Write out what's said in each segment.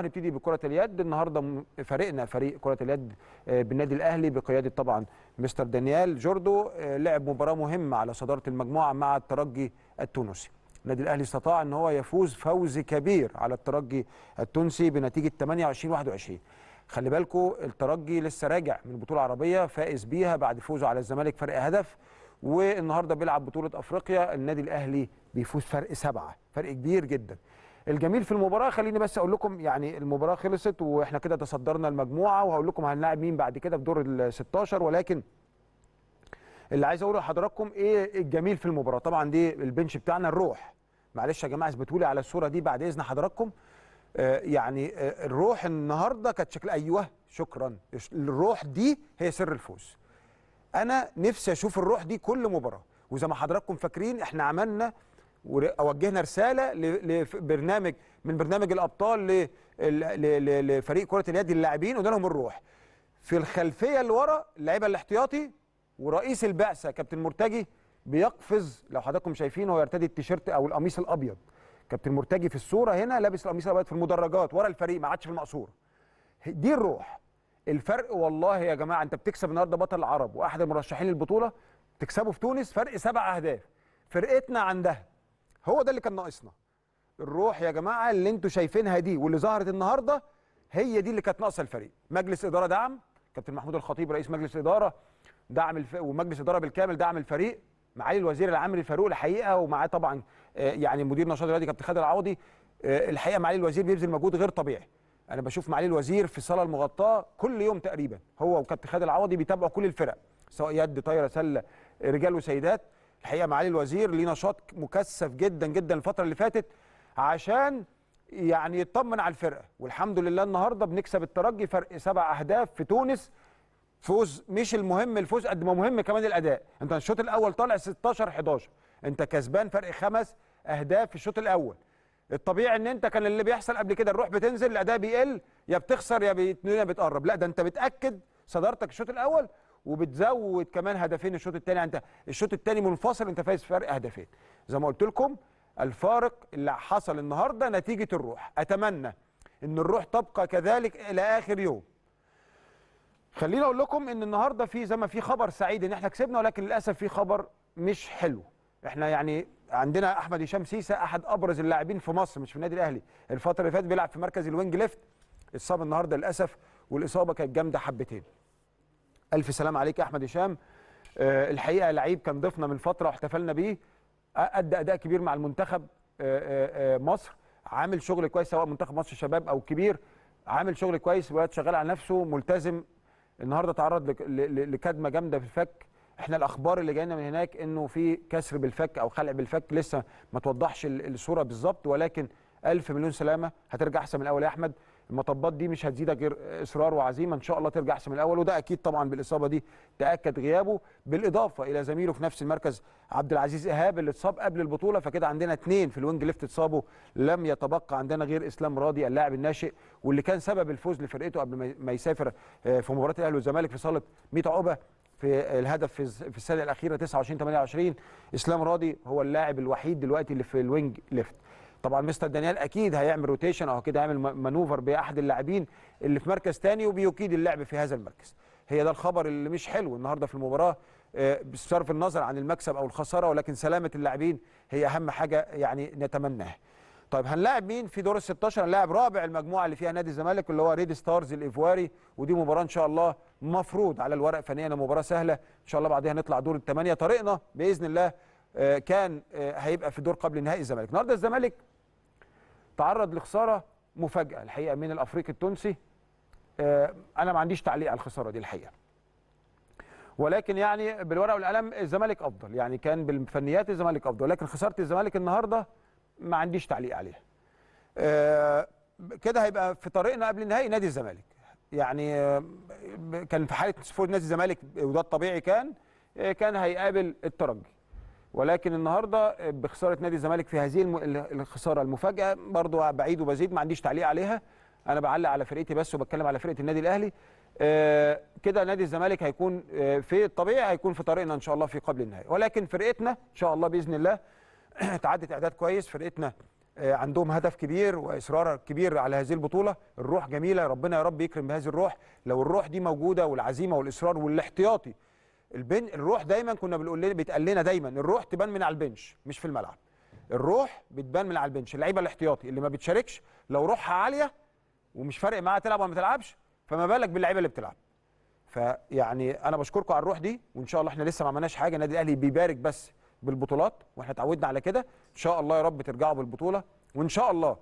هنبتدي بكره اليد النهارده فريقنا فريق كره اليد آه، بالنادي الاهلي بقياده طبعا مستر دانيال جوردو آه، لعب مباراه مهمه على صداره المجموعه مع الترجي التونسي النادي الاهلي استطاع ان هو يفوز فوز كبير على الترجي التونسي بنتيجه 28 21 خلي بالكو الترجي لسه راجع من بطوله عربيه فائز بيها بعد فوزه على الزمالك فرق هدف والنهارده بيلعب بطوله افريقيا النادي الاهلي بيفوز فرق سبعه فرق كبير جدا الجميل في المباراه خليني بس اقول لكم يعني المباراه خلصت واحنا كده تصدرنا المجموعه وهقول لكم هنلاعب مين بعد كده في دور ال 16 ولكن اللي عايز اقوله لحضراتكم ايه الجميل في المباراه طبعا دي البنش بتاعنا الروح معلش يا جماعه اثبتوا لي على الصوره دي بعد اذن حضراتكم آه، يعني آه، الروح النهارده كانت شكل ايوه شكرا الروح دي هي سر الفوز انا نفسي اشوف الروح دي كل مباراه وزي ما حضراتكم فاكرين احنا عملنا ووجهنا رساله لبرنامج من برنامج الابطال لفريق كره اليد للاعبين وده لهم الروح في الخلفيه اللي ورا اللعيبه الاحتياطي ورئيس البعثه كابتن مرتجي بيقفز لو حضراتكم شايفين هو يرتدي التيشيرت او القميص الابيض كابتن مرتجي في الصوره هنا لابس القميص الابيض في المدرجات ورا الفريق ما عادش في المقصوره دي الروح الفرق والله يا جماعه انت بتكسب النهارده بطل العرب واحد المرشحين للبطوله تكسبه في تونس فرق سبع اهداف فرقتنا عندها هو ده اللي كان ناقصنا الروح يا جماعه اللي انتوا شايفينها دي واللي ظهرت النهارده هي دي اللي كانت ناقصه الفريق مجلس اداره دعم كابتن محمود الخطيب رئيس مجلس اداره دعم الف... ومجلس اداره بالكامل دعم الفريق معالي الوزير العامري فاروق الحقيقه ومعاه طبعا آه، يعني مدير نشاط الرياضي كابتن خالد العوضي آه، الحقيقه معالي الوزير بيبذل مجهود غير طبيعي انا بشوف معالي الوزير في الصاله المغطاه كل يوم تقريبا هو وكابتن خالد العوضي بيتابعوا كل الفرق سواء يد طايره سله رجال وسيدات الحقيقه معالي الوزير ليه نشاط مكثف جدا جدا الفتره اللي فاتت عشان يعني يطمن على الفرقه والحمد لله النهارده بنكسب الترجي فرق سبع اهداف في تونس فوز مش المهم الفوز قد ما مهم كمان الاداء انت الشوط الاول طالع 16 11 انت كسبان فرق خمس اهداف في الشوط الاول الطبيعي ان انت كان اللي بيحصل قبل كده الروح بتنزل الاداء بيقل يا بتخسر يا بتقرب لا ده انت بتاكد صدارتك الشوط الاول وبتزود كمان هدفين الشوط الثاني يعني انت الشوط الثاني منفصل انت فايز فرق هدفين زي ما قلت لكم الفارق اللي حصل النهارده نتيجه الروح اتمنى ان الروح تبقى كذلك الى اخر يوم خليني اقول لكم ان النهارده في زي ما في خبر سعيد ان احنا كسبنا ولكن للاسف في خبر مش حلو احنا يعني عندنا احمد هشام سيسه احد ابرز اللاعبين في مصر مش في النادي الاهلي الفتره اللي فاتت بيلعب في مركز الوينج ليفت اتصاب النهارده للاسف والاصابه كانت جامده حبتين الف سلام عليك يا احمد هشام آه، الحقيقه لعيب كان ضيفنا من فتره واحتفلنا بيه ادى اداء كبير مع المنتخب آه، آه، مصر عامل شغل كويس سواء منتخب مصر الشباب او الكبير عامل شغل كويس وواد شغال على نفسه ملتزم النهارده تعرض لكدمه جامده في الفك احنا الاخبار اللي جاينا من هناك انه في كسر بالفك او خلع بالفك لسه ما توضحش الصوره بالظبط ولكن الف مليون سلامه هترجع احسن من الاول يا احمد المطبات دي مش هتزيدك غير اصرار وعزيمه ان شاء الله ترجع احسن من الاول وده اكيد طبعا بالاصابه دي تاكد غيابه بالاضافه الى زميله في نفس المركز عبد العزيز ايهاب اللي اتصاب قبل البطوله فكده عندنا اثنين في الوينج ليفت اتصابوا لم يتبقى عندنا غير اسلام راضي اللاعب الناشئ واللي كان سبب الفوز لفرقته قبل ما يسافر آه، في مباراه الاهلي والزمالك في صاله 100 عقبه في الهدف في السنه الاخيره 29 28 اسلام راضي هو اللاعب الوحيد دلوقتي اللي في الوينج ليفت طبعا مستر دانيال اكيد هيعمل روتيشن او كده هيعمل مانوفر باحد اللاعبين اللي في مركز ثاني وبيكيد اللعب في هذا المركز هي ده الخبر اللي مش حلو النهارده في المباراه آه، بصرف النظر عن المكسب او الخساره ولكن سلامه اللاعبين هي اهم حاجه يعني نتمناها طيب هنلاعب مين في دور ال 16 هنلاعب رابع المجموعه اللي فيها نادي الزمالك اللي هو ريد ستارز الايفواري ودي مباراه ان شاء الله مفروض على الورق فنيا مباراه سهله ان شاء الله بعديها نطلع دور الثمانيه طريقنا باذن الله آه، كان آه، هيبقى في دور قبل نهائي الزمالك النهارده الزمالك تعرض لخساره مفاجاه الحقيقه من الافريقي التونسي آه، انا ما عنديش تعليق على الخساره دي الحقيقه ولكن يعني بالورقه والقلم الزمالك افضل يعني كان بالفنيات الزمالك افضل ولكن خساره الزمالك النهارده ما عنديش تعليق عليها آه، كده هيبقى في طريقنا قبل النهائي نادي الزمالك يعني آه، كان في حاله فوز نادي الزمالك وده الطبيعي كان كان هيقابل الترجي ولكن النهارده بخساره نادي الزمالك في هذه الخساره المفاجاه برضو بعيد وبزيد ما عنديش تعليق عليها انا بعلق على فرقتي بس وبتكلم على فرقه النادي الاهلي آه، كده نادي الزمالك هيكون آه، في الطبيعي هيكون في طريقنا ان شاء الله في قبل النهائي ولكن فرقتنا ان شاء الله باذن الله تعدت اعداد كويس فرقتنا آه، عندهم هدف كبير واصرار كبير على هذه البطوله الروح جميله ربنا يا رب يكرم بهذه الروح لو الروح دي موجوده والعزيمه والاصرار والاحتياطي البن الروح دايما كنا بنقول بيتقال لنا دايما الروح تبان من على البنش مش في الملعب الروح بتبان من على البنش اللعيبه الاحتياطي اللي ما بتشاركش لو روحها عاليه ومش فارق معاها تلعب ولا ما تلعبش فما بالك باللعيبه اللي بتلعب فيعني انا بشكركم على الروح دي وان شاء الله احنا لسه ما عملناش حاجه النادي الاهلي بيبارك بس بالبطولات واحنا اتعودنا على كده ان شاء الله يا رب ترجعوا بالبطوله وان شاء الله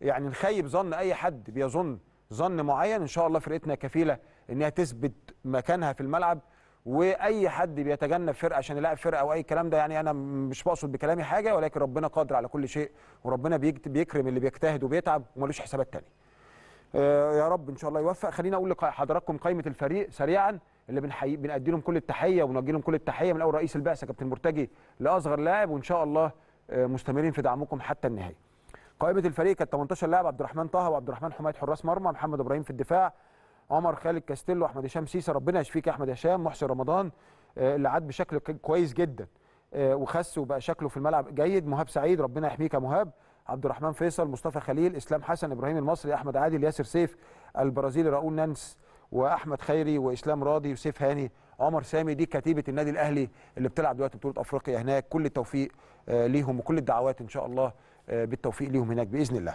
يعني نخيب ظن اي حد بيظن ظن معين ان شاء الله فرقتنا كفيله انها تثبت مكانها في الملعب واي حد بيتجنب فرقه عشان يلاعب فرقه او اي كلام ده يعني انا مش بقصد بكلامي حاجه ولكن ربنا قادر على كل شيء وربنا بيكرم اللي بيجتهد وبيتعب وملوش حسابات ثانيه. آه، يا رب ان شاء الله يوفق خليني اقول لحضراتكم قائمه الفريق سريعا اللي بنحي... بنأدي لهم كل التحيه وبنوجه لهم كل التحيه من اول رئيس البعثه كابتن مرتجي لاصغر لاعب وان شاء الله آه، مستمرين في دعمكم حتى النهايه. قائمه الفريق كانت 18 لاعب عبد الرحمن طه وعبد الرحمن حمايد حراس مرمى محمد ابراهيم في الدفاع عمر خالد كاستيلو احمد هشام سيسه ربنا يشفيك يا احمد هشام محسن رمضان آه، اللي عاد بشكل كويس جدا آه، وخس وبقى شكله في الملعب جيد مهاب سعيد ربنا يحميك يا مهاب عبد الرحمن فيصل مصطفى خليل اسلام حسن ابراهيم المصري احمد عادل ياسر سيف البرازيلي راؤول نانس واحمد خيري واسلام راضي وسيف هاني عمر سامي دي كتيبه النادي الاهلي اللي بتلعب دلوقتي بطوله افريقيا هناك كل التوفيق آه، ليهم وكل الدعوات ان شاء الله بالتوفيق ليهم هناك باذن الله